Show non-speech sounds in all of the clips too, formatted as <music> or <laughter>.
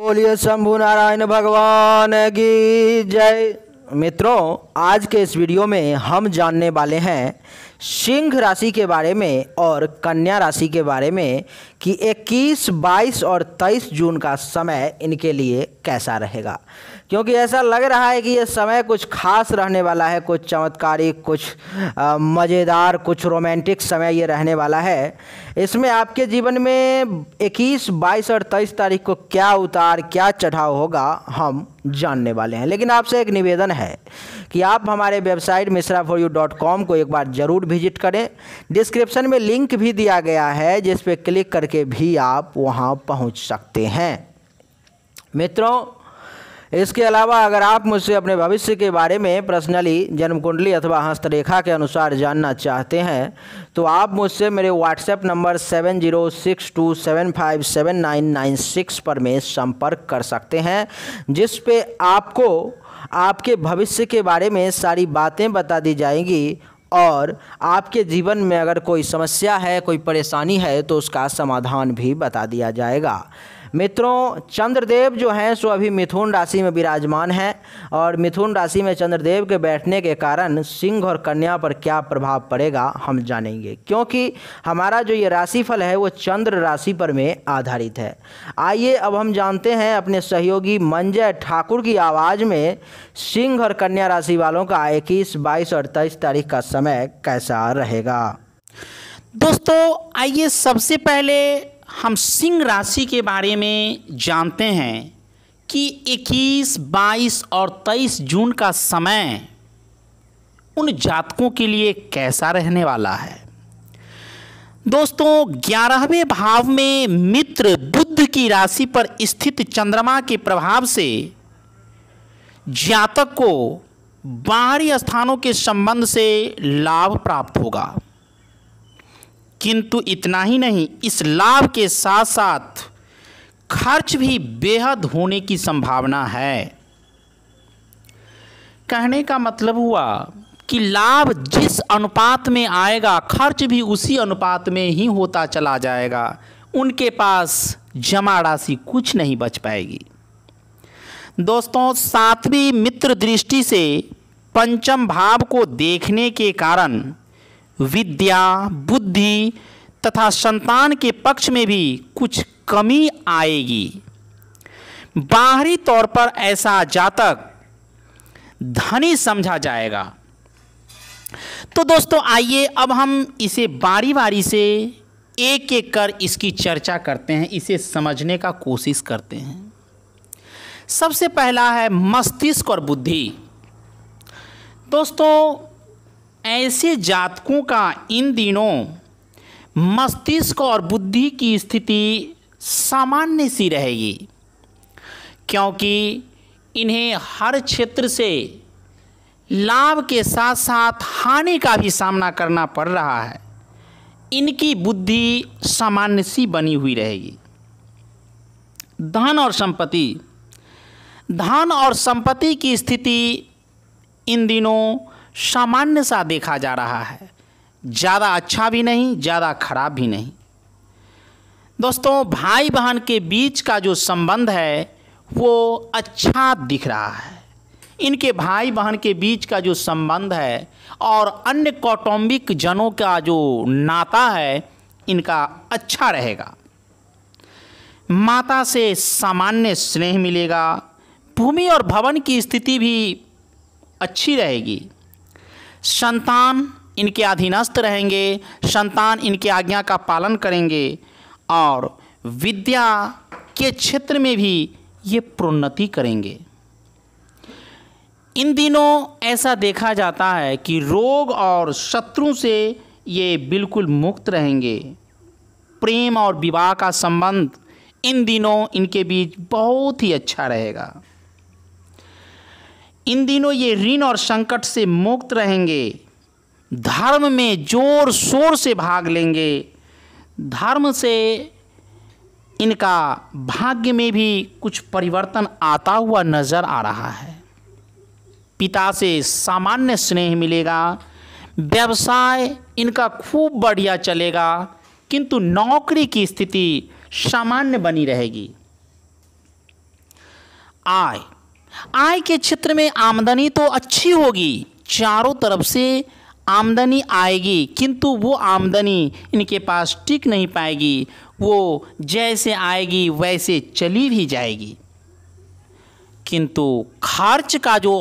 बोलिए शंभु नारायण भगवान की जय मित्रों आज के इस वीडियो में हम जानने वाले हैं सिंह राशि के बारे में और कन्या राशि के बारे में कि 21, 22 और 23 जून का समय इनके लिए कैसा रहेगा क्योंकि ऐसा लग रहा है कि यह समय कुछ खास रहने वाला है कुछ चमत्कारी कुछ मज़ेदार कुछ रोमांटिक समय ये रहने वाला है इसमें आपके जीवन में 21, 22 और 23 तारीख को क्या उतार क्या चढ़ाव होगा हम जानने वाले हैं लेकिन आपसे एक निवेदन है कि आप हमारे website Mishra for you dot com को एक बार ज़रूर विजिट करें डिस्क्रिप्शन में लिंक भी दिया गया है जिस पर क्लिक करके भी आप वहाँ पहुँच सकते हैं मित्रों इसके अलावा अगर आप मुझसे अपने भविष्य के बारे में पर्सनली जन्म कुंडली अथवा हस्तरेखा के अनुसार जानना चाहते हैं तो आप मुझसे मेरे WhatsApp number seven zero six two seven five seven nine nine six पर में संपर्क कर सकते हैं जिस पे आपको आपके भविष्य के बारे में सारी बातें बता दी जाएंगी और आपके जीवन में अगर कोई समस्या है कोई परेशानी है तो उसका समाधान भी बता दिया जाएगा मित्रों चंद्रदेव जो हैं सो अभी मिथुन राशि में विराजमान हैं और मिथुन राशि में चंद्रदेव के बैठने के कारण सिंह और कन्या पर क्या प्रभाव पड़ेगा हम जानेंगे क्योंकि हमारा जो ये राशिफल है वो चंद्र राशि पर में आधारित है आइए अब हम जानते हैं अपने सहयोगी मंजय ठाकुर की आवाज़ में सिंह और कन्या राशि वालों का इक्कीस बाईस और तेईस तारीख का समय कैसा रहेगा दोस्तों आइए सबसे पहले हम सिंह राशि के बारे में जानते हैं कि 21, 22 और 23 जून का समय उन जातकों के लिए कैसा रहने वाला है दोस्तों ग्यारहवें भाव में मित्र बुद्ध की राशि पर स्थित चंद्रमा के प्रभाव से जातक को बाहरी स्थानों के संबंध से लाभ प्राप्त होगा किंतु इतना ही नहीं इस लाभ के साथ साथ खर्च भी बेहद होने की संभावना है कहने का मतलब हुआ कि लाभ जिस अनुपात में आएगा खर्च भी उसी अनुपात में ही होता चला जाएगा उनके पास जमा राशि कुछ नहीं बच पाएगी दोस्तों सातवीं मित्र दृष्टि से पंचम भाव को देखने के कारण विद्या बुद्धि तथा संतान के पक्ष में भी कुछ कमी आएगी बाहरी तौर पर ऐसा जातक धनी समझा जाएगा तो दोस्तों आइए अब हम इसे बारी बारी से एक एक कर इसकी चर्चा करते हैं इसे समझने का कोशिश करते हैं सबसे पहला है मस्तिष्क और बुद्धि दोस्तों ऐसे जातकों का इन दिनों मस्तिष्क और बुद्धि की स्थिति सामान्य सी रहेगी क्योंकि इन्हें हर क्षेत्र से लाभ के साथ साथ हानि का भी सामना करना पड़ रहा है इनकी बुद्धि सामान्य सी बनी हुई रहेगी धन और संपत्ति धन और संपत्ति की स्थिति इन दिनों सामान्य सा देखा जा रहा है ज़्यादा अच्छा भी नहीं ज़्यादा खराब भी नहीं दोस्तों भाई बहन के बीच का जो संबंध है वो अच्छा दिख रहा है इनके भाई बहन के बीच का जो संबंध है और अन्य कौटुंबिक जनों का जो नाता है इनका अच्छा रहेगा माता से सामान्य स्नेह मिलेगा भूमि और भवन की स्थिति भी अच्छी रहेगी संतान इनके अधीनस्थ रहेंगे संतान इनके आज्ञा का पालन करेंगे और विद्या के क्षेत्र में भी ये प्रोन्नति करेंगे इन दिनों ऐसा देखा जाता है कि रोग और शत्रु से ये बिल्कुल मुक्त रहेंगे प्रेम और विवाह का संबंध इन दिनों इनके बीच बहुत ही अच्छा रहेगा इन दिनों ये ऋण और संकट से मुक्त रहेंगे धर्म में जोर शोर से भाग लेंगे धर्म से इनका भाग्य में भी कुछ परिवर्तन आता हुआ नज़र आ रहा है पिता से सामान्य स्नेह मिलेगा व्यवसाय इनका खूब बढ़िया चलेगा किंतु नौकरी की स्थिति सामान्य बनी रहेगी आय आय के क्षेत्र में आमदनी तो अच्छी होगी चारों तरफ से आमदनी आएगी किंतु वो आमदनी इनके पास टिक नहीं पाएगी वो जैसे आएगी वैसे चली भी जाएगी किंतु खर्च का जो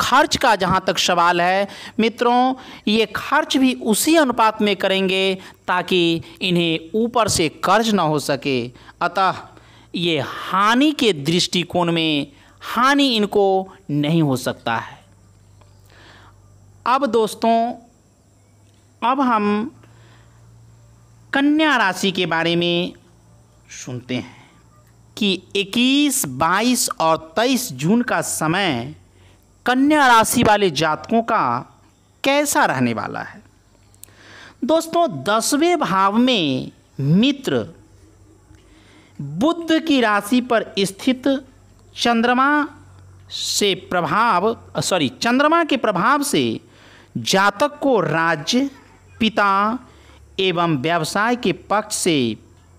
खर्च का जहाँ तक सवाल है मित्रों ये खर्च भी उसी अनुपात में करेंगे ताकि इन्हें ऊपर से कर्ज ना हो सके अतः ये हानि के दृष्टिकोण में हानि इनको नहीं हो सकता है अब दोस्तों अब हम कन्या राशि के बारे में सुनते हैं कि 21, 22 और 23 जून का समय कन्या राशि वाले जातकों का कैसा रहने वाला है दोस्तों दसवें भाव में मित्र बुद्ध की राशि पर स्थित चंद्रमा से प्रभाव सॉरी चंद्रमा के प्रभाव से जातक को राज्य पिता एवं व्यवसाय के पक्ष से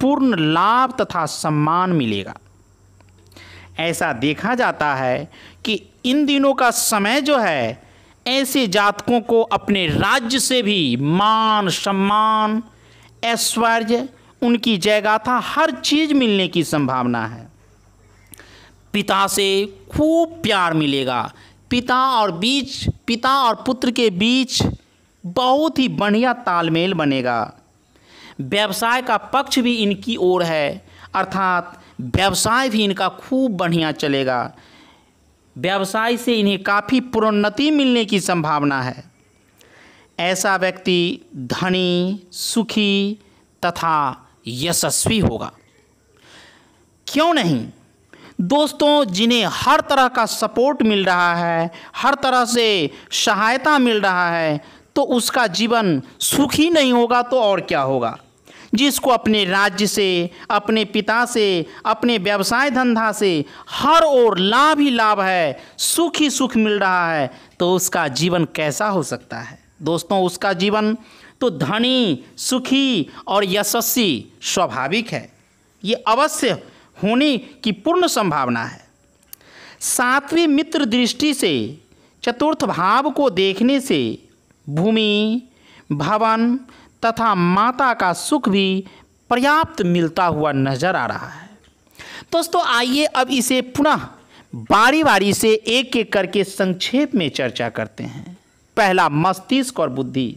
पूर्ण लाभ तथा सम्मान मिलेगा ऐसा देखा जाता है कि इन दिनों का समय जो है ऐसे जातकों को अपने राज्य से भी मान सम्मान ऐश्वर्य उनकी जयगाथा हर चीज़ मिलने की संभावना है पिता से खूब प्यार मिलेगा पिता और बीच पिता और पुत्र के बीच बहुत ही बढ़िया तालमेल बनेगा व्यवसाय का पक्ष भी इनकी ओर है अर्थात व्यवसाय भी इनका खूब बढ़िया चलेगा व्यवसाय से इन्हें काफ़ी प्रोन्नति मिलने की संभावना है ऐसा व्यक्ति धनी सुखी तथा यशस्वी होगा क्यों नहीं दोस्तों जिन्हें हर तरह का सपोर्ट मिल रहा है हर तरह से सहायता मिल रहा है तो उसका जीवन सुखी नहीं होगा तो और क्या होगा जिसको अपने राज्य से अपने पिता से अपने व्यवसाय धंधा से हर ओर लाभ ही लाभ है सुख ही सुख मिल रहा है तो उसका जीवन कैसा हो सकता है दोस्तों उसका जीवन तो धनी सुखी और यशस्वी स्वाभाविक है ये अवश्य होने की पूर्ण संभावना है सातवीं मित्र दृष्टि से चतुर्थ भाव को देखने से भूमि भवन तथा माता का सुख भी पर्याप्त मिलता हुआ नजर आ रहा है दोस्तों आइए अब इसे पुनः बारी बारी से एक एक करके संक्षेप में चर्चा करते हैं पहला मस्तिष्क और बुद्धि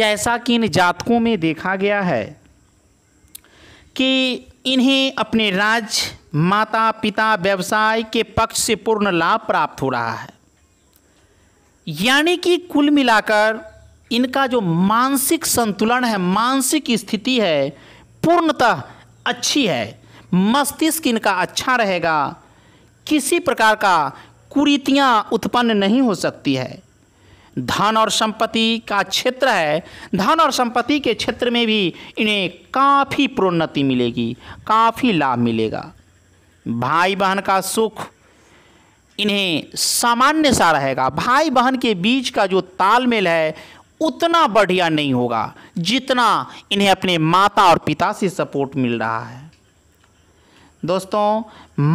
जैसा कि इन जातकों में देखा गया है कि इन्हें अपने राज्य माता पिता व्यवसाय के पक्ष से पूर्ण लाभ प्राप्त हो रहा है यानी कि कुल मिलाकर इनका जो मानसिक संतुलन है मानसिक स्थिति है पूर्णतः अच्छी है मस्तिष्क इनका अच्छा रहेगा किसी प्रकार का कुरीतियाँ उत्पन्न नहीं हो सकती है धन और संपत्ति का क्षेत्र है धन और संपत्ति के क्षेत्र में भी इन्हें काफ़ी प्रोन्नति मिलेगी काफ़ी लाभ मिलेगा भाई बहन का सुख इन्हें सामान्य सा रहेगा भाई बहन के बीच का जो तालमेल है उतना बढ़िया नहीं होगा जितना इन्हें अपने माता और पिता से सपोर्ट मिल रहा है दोस्तों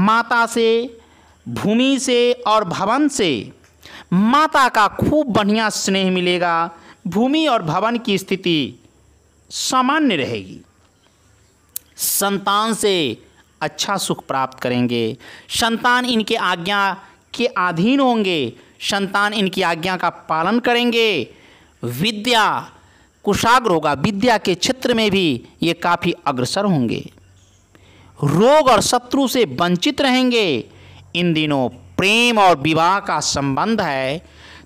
माता से भूमि से और भवन से माता का खूब बढ़िया स्नेह मिलेगा भूमि और भवन की स्थिति सामान्य रहेगी संतान से अच्छा सुख प्राप्त करेंगे संतान इनके आज्ञा के अधीन होंगे संतान इनकी आज्ञा का पालन करेंगे विद्या कुशाग्र होगा विद्या के क्षेत्र में भी ये काफ़ी अग्रसर होंगे रोग और शत्रु से वंचित रहेंगे इन दिनों प्रेम और विवाह का संबंध है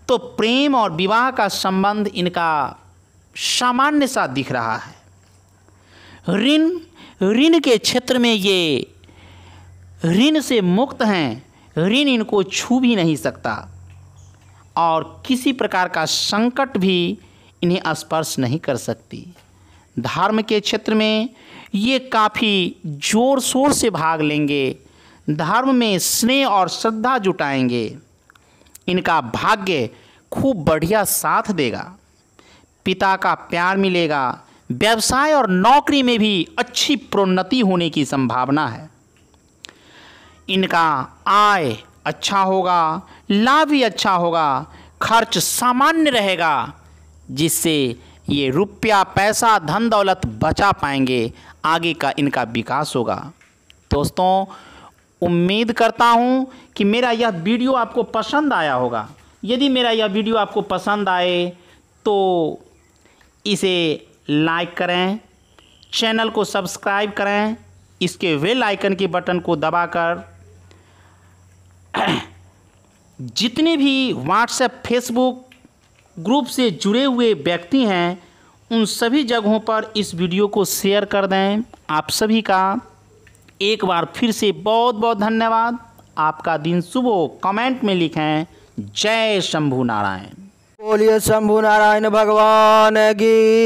तो प्रेम और विवाह का संबंध इनका सामान्य सा दिख रहा है ऋण ऋण के क्षेत्र में ये ऋण से मुक्त हैं ऋण इनको छू भी नहीं सकता और किसी प्रकार का संकट भी इन्हें स्पर्श नहीं कर सकती धर्म के क्षेत्र में ये काफ़ी जोर शोर से भाग लेंगे धर्म में स्नेह और श्रद्धा जुटाएंगे इनका भाग्य खूब बढ़िया साथ देगा पिता का प्यार मिलेगा व्यवसाय और नौकरी में भी अच्छी प्रोन्नति होने की संभावना है इनका आय अच्छा होगा लाभ भी अच्छा होगा खर्च सामान्य रहेगा जिससे ये रुपया पैसा धन दौलत बचा पाएंगे आगे का इनका विकास होगा दोस्तों उम्मीद करता हूँ कि मेरा यह वीडियो आपको पसंद आया होगा यदि मेरा यह वीडियो आपको पसंद आए तो इसे लाइक करें चैनल को सब्सक्राइब करें इसके वेल आइकन के बटन को दबाकर <clears throat> जितने भी व्हाट्सएप फेसबुक ग्रुप से जुड़े हुए व्यक्ति हैं उन सभी जगहों पर इस वीडियो को शेयर कर दें आप सभी का एक बार फिर से बहुत बहुत धन्यवाद आपका दिन शुभ हो कमेंट में लिखें जय शंभु नारायण बोलिए शंभु नारायण भगवान की